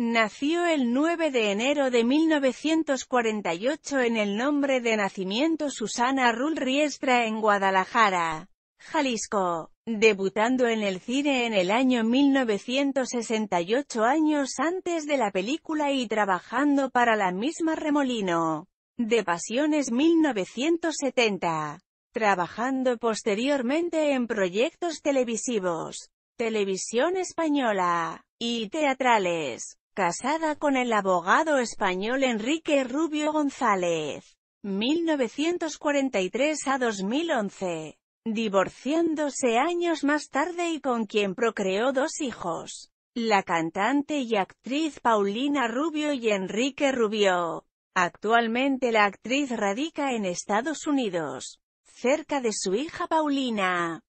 Nació el 9 de enero de 1948 en el nombre de nacimiento Susana Rul Riestra en Guadalajara, Jalisco, debutando en el cine en el año 1968 años antes de la película y trabajando para la misma Remolino, de Pasiones 1970, trabajando posteriormente en proyectos televisivos, televisión española, y teatrales casada con el abogado español Enrique Rubio González, 1943 a 2011, divorciándose años más tarde y con quien procreó dos hijos, la cantante y actriz Paulina Rubio y Enrique Rubio. Actualmente la actriz radica en Estados Unidos, cerca de su hija Paulina.